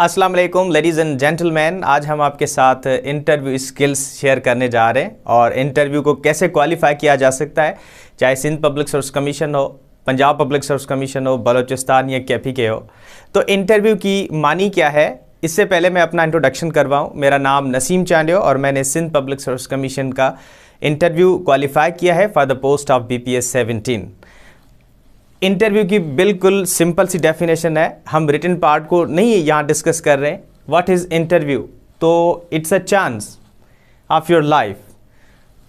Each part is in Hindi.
अस्सलाम वालेकुम लेडीज़ एंड जेंटलमैन आज हम आपके साथ इंटरव्यू स्किल्स शेयर करने जा रहे हैं और इंटरव्यू को कैसे क्वालिफाई किया जा सकता है चाहे सिंध पब्लिक सर्विस कमीशन हो पंजाब पब्लिक सर्विस कमीशन हो बलूचिस्तान या कैफी के हो तो इंटरव्यू की मानी क्या है इससे पहले मैं अपना इंट्रोडक्शन करवाऊँ मेरा नाम नसीम चांडियो और मैंने सिंध पब्लिक सर्विस कमीशन का इंटरव्यू क्वालिफाई किया है for the post of B P S seventeen interview की बिल्कुल सिंपल सी डेफिनेशन है हम रिटर्न पार्ट को नहीं यहाँ डिस्कस कर रहे हैं वाट इज़ इंटरव्यू तो it's a chance of your life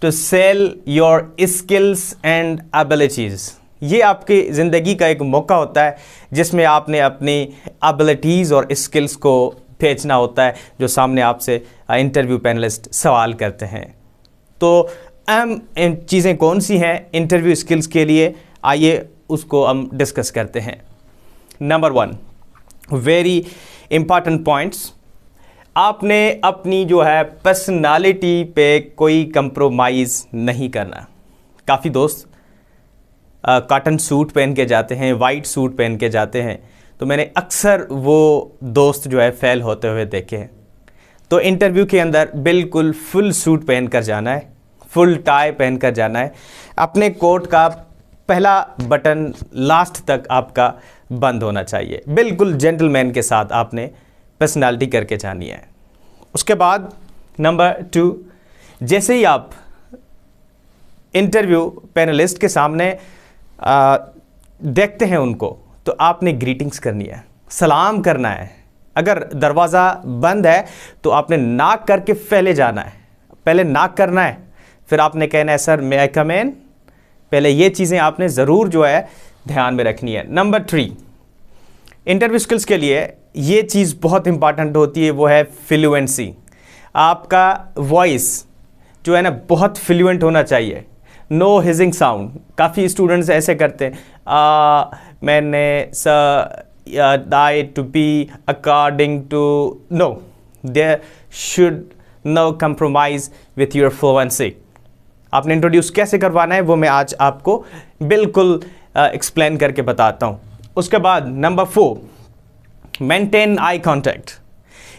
to sell your skills and abilities ये आपकी ज़िंदगी का एक मौका होता है जिसमें आपने अपनी एबिलिटीज़ और स्किल्स को भेजना होता है जो सामने आपसे इंटरव्यू पैनलिस्ट सवाल करते हैं तो अहम चीज़ें कौन सी हैं इंटरव्यू स्किल्स के लिए आइए उसको हम डिस्कस करते हैं number one very important points आपने अपनी जो है पर्सनालिटी पे कोई कंप्रोमाइज़ नहीं करना काफ़ी दोस्त कॉटन सूट पहन के जाते हैं वाइट सूट पहन के जाते हैं तो मैंने अक्सर वो दोस्त जो है फेल होते हुए देखे हैं तो इंटरव्यू के अंदर बिल्कुल फुल सूट पहन कर जाना है फुल टाई पहन कर जाना है अपने कोट का पहला बटन लास्ट तक आपका बंद होना चाहिए बिल्कुल जेंटलमैन के साथ आपने पर्सनालिटी करके जानी है उसके बाद नंबर टू जैसे ही आप इंटरव्यू पैनलिस्ट के सामने आ, देखते हैं उनको तो आपने ग्रीटिंग्स करनी है सलाम करना है अगर दरवाज़ा बंद है तो आपने नाक करके पहले जाना है पहले नाक करना है फिर आपने कहना है सर मे आई कम एन पहले ये चीज़ें आपने ज़रूर जो है ध्यान में रखनी है नंबर थ्री इंटरव्यू स्किल्स के लिए ये चीज़ बहुत इंपॉर्टेंट होती है वो है फ्लुएंसी आपका वॉइस जो है ना बहुत फ्लुएंट होना चाहिए नो हिजिंग साउंड काफ़ी स्टूडेंट्स ऐसे करते हैं आ, मैंने दाई to be according to no they should no compromise with your fluency आपने इंट्रोड्यूस कैसे करवाना है वो मैं आज आपको बिल्कुल एक्सप्लेन करके बताता हूँ उसके बाद number four maintain eye contact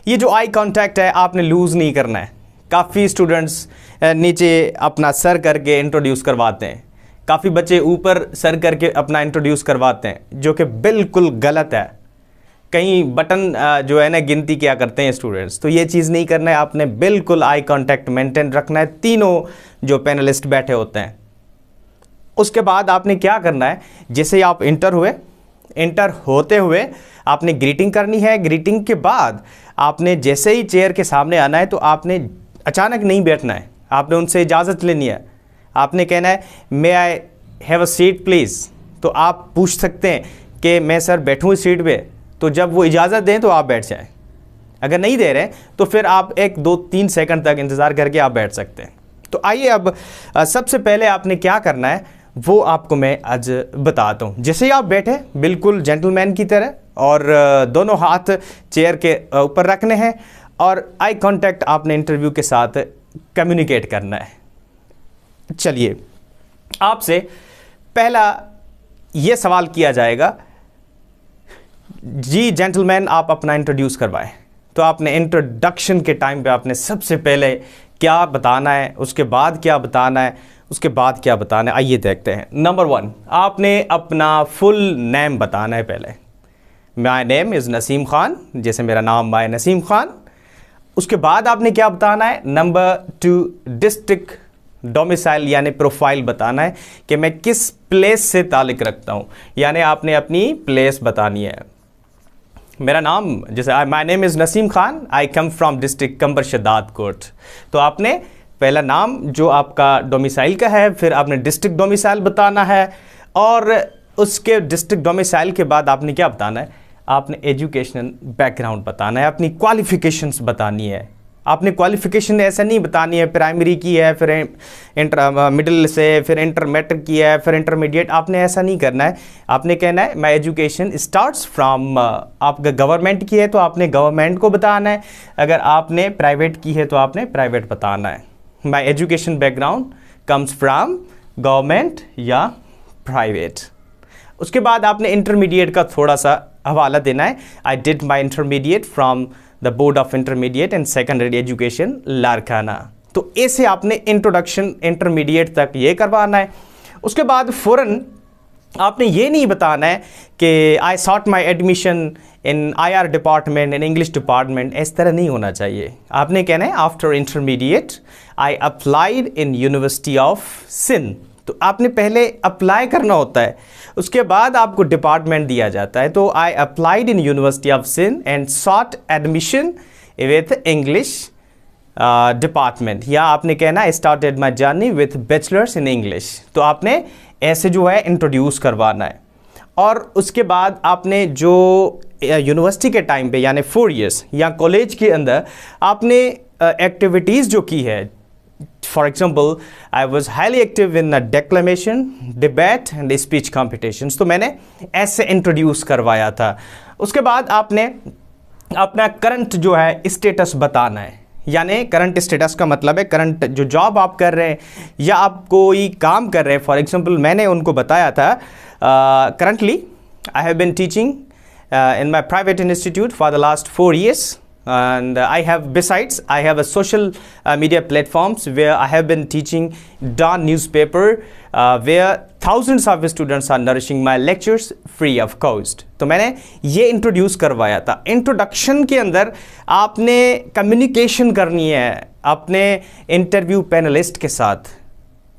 ये जो आई कांटेक्ट है आपने लूज़ नहीं करना है काफ़ी स्टूडेंट्स नीचे अपना सर करके इंट्रोड्यूस करवाते हैं काफ़ी बच्चे ऊपर सर करके अपना इंट्रोड्यूस करवाते हैं जो कि बिल्कुल गलत है कहीं बटन जो है ना गिनती किया करते हैं स्टूडेंट्स तो ये चीज़ नहीं करना है आपने बिल्कुल आई कांटेक्ट मेंटेन रखना है तीनों जो पैनलिस्ट बैठे होते हैं उसके बाद आपने क्या करना है जैसे आप इंटर हुए इंटर होते हुए आपने ग्रीटिंग करनी है ग्रीटिंग के बाद आपने जैसे ही चेयर के सामने आना है तो आपने अचानक नहीं बैठना है आपने उनसे इजाज़त लेनी है आपने कहना है may I have a seat please तो आप पूछ सकते हैं कि मैं सर बैठूँ इस सीट पर तो जब वो इजाज़त दें तो आप बैठ जाएँ अगर नहीं दे रहे तो फिर आप एक दो तीन सेकंड तक इंतज़ार करके आप बैठ सकते हैं तो आइए अब सबसे पहले आपने क्या करना है वो आपको मैं आज बताता हूँ जैसे ही आप बैठे बिल्कुल जेंटलमैन की तरह और दोनों हाथ चेयर के ऊपर रखने हैं और आई कांटेक्ट आपने इंटरव्यू के साथ कम्युनिकेट करना है चलिए आपसे पहला ये सवाल किया जाएगा जी जेंटलमैन आप अपना इंट्रोड्यूस करवाएं तो आपने इंट्रोडक्शन के टाइम पे आपने सबसे पहले क्या बताना है उसके बाद क्या बताना है उसके बाद क्या बताना है आइए देखते हैं नंबर वन आपने अपना फुल नेम बताना है पहले my name is Naseem Khan जैसे मेरा नाम माय नसीम ख़ान उसके बाद आपने क्या बताना है नंबर टू डिस्ट्रिक डोमिसाइल यानी प्रोफाइल बताना है कि मैं किस प्लेस से ताल्लुक़ रखता हूँ यानी आपने अपनी प्लेस बतानी है मेरा नाम जैसे my name is Naseem Khan I come from district Kamber Shahdad coat तो आपने पहला नाम जो आपका डोमिसाइल का है फिर आपने डिस्ट्रिक्ट डोमिसाइल बताना है और उसके डिस्ट्रिक्ट डोमिसाइल के बाद आपने क्या बताना है आपने एजुकेशनल बैकग्राउंड बताना है अपनी क्वालिफ़िकेशंस बतानी है आपने क्वालिफिकेशन ऐसा नहीं बतानी है प्राइमरी की है फिर इंटर मिडिल से फिर इंटर मैट्रिक की है फिर इंटरमीडिएट आपने ऐसा नहीं करना है आपने कहना है माई एजुकेशन स्टार्ट्स फ्राम आपका गवर्नमेंट की है तो आपने गवर्नमेंट को बताना है अगर आपने प्राइवेट की है तो आपने प्राइवेट बताना है my education background comes from government या प्राइवेट उसके बाद आपने इंटरमीडिएट का थोड़ा सा हवाला देना है I did my intermediate from the board of intermediate and secondary education Larkana तो ऐसे आपने इंट्रोडक्शन इंटरमीडिएट तक ये करवाना है उसके बाद फ़ौरन आपने ये नहीं बताना है कि I sought my admission in I R department in English department इस तरह नहीं होना चाहिए आपने कहना है after intermediate I applied in university of Sindh तो आपने पहले अप्लाई करना होता है उसके बाद आपको डिपार्टमेंट दिया जाता है तो I applied in university of Sindh and sought admission with English department या आपने कहना started my journey with bachelors in English तो आपने ऐसे जो है इंट्रोड्यूस करवाना है और उसके बाद आपने जो यूनिवर्सिटी के टाइम पे यानी फोर इयर्स या कॉलेज के अंदर आपने एक्टिविटीज़ uh, जो की है for example, I was highly active in declamation, debate and speech competitions. तो मैंने ऐसे इंट्रोड्यूस करवाया था उसके बाद आपने अपना करंट जो है स्टेटस बताना है यानी करंट स्टेटस का मतलब है करंट जो जॉब आप कर रहे हैं या आप कोई काम कर रहे हैं फॉर एग्जांपल मैंने उनको बताया था currently I have been teaching in my private institute for the last four years and i have besides i have a social uh, media platforms where i have been teaching don newspaper uh, where thousands of students are nourishing my lectures free of cost तो मैंने ये इंट्रोड्यूस करवाया था इंट्रोडक्शन के अंदर आपने कम्युनिकेशन करनी है अपने इंटरव्यू पैनलिस्ट के साथ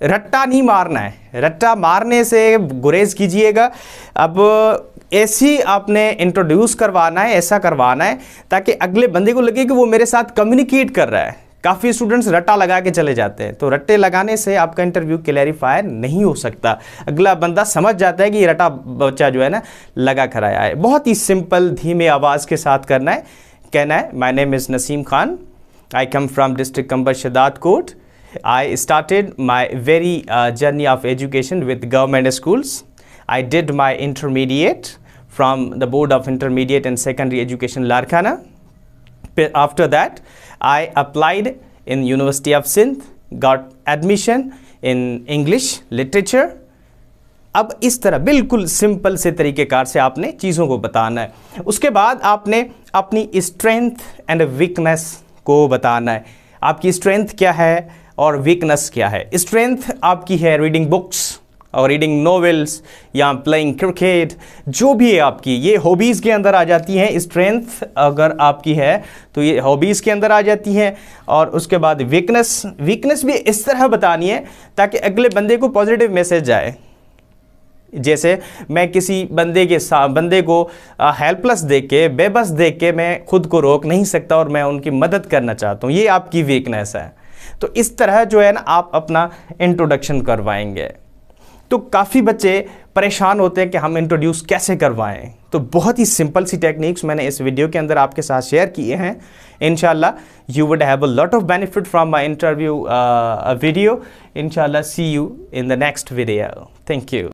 रट्टा नहीं मारना है रट्टा मारने से गुरेज कीजिएगा अब ऐसी आपने इंट्रोड्यूस करवाना है ऐसा करवाना है ताकि अगले बंदे को लगे कि वो मेरे साथ कम्युनिकेट कर रहा है काफ़ी स्टूडेंट्स रट्टा लगा के चले जाते हैं तो रट्टे लगाने से आपका इंटरव्यू क्लैरिफायर नहीं हो सकता अगला बंदा समझ जाता है कि ये रट्टा बच्चा जो है ना लगा कर आया है बहुत ही सिंपल धीमे आवाज़ के साथ करना है कहना है my name is Naseem Khan I come from district Kamber Shahdad Kot I started my very uh, journey of education with government schools. I did my intermediate from the Board of Intermediate and Secondary Education Larkana. After that, I applied in University of Sindh, got admission in English literature अब इस तरह बिल्कुल सिंपल से तरीक़ेकार से आपने चीज़ों को बताना है उसके बाद आपने अपनी स्ट्रेंथ एंड वीकनेस को बताना है आपकी स्ट्रेंथ क्या है और वीकनेस क्या है स्ट्रेंथ आपकी है रीडिंग बुक्स और रीडिंग नॉवेल्स या प्लेइंग क्रिकेट जो भी है आपकी ये हॉबीज़ के अंदर आ जाती हैं स्ट्रेंथ अगर आपकी है तो ये हॉबीज़ के अंदर आ जाती हैं और उसके बाद वीकनेस वीकनेस भी इस तरह बतानी है ताकि अगले बंदे को पॉजिटिव मैसेज जाए जैसे मैं किसी बंदे के साथ बंदे को हेल्पलेस देख के बेबस देख के मैं खुद को रोक नहीं सकता और मैं उनकी मदद करना चाहता हूँ ये आपकी वीकनेस है तो इस तरह जो है ना आप अपना इंट्रोडक्शन करवाएंगे तो काफ़ी बच्चे परेशान होते हैं कि हम इंट्रोड्यूस कैसे करवाएं तो बहुत ही सिंपल सी टेक्निक्स मैंने इस वीडियो के अंदर आपके साथ शेयर किए हैं in you would have a lot of benefit from my interview video इनशाला see you in the next video thank you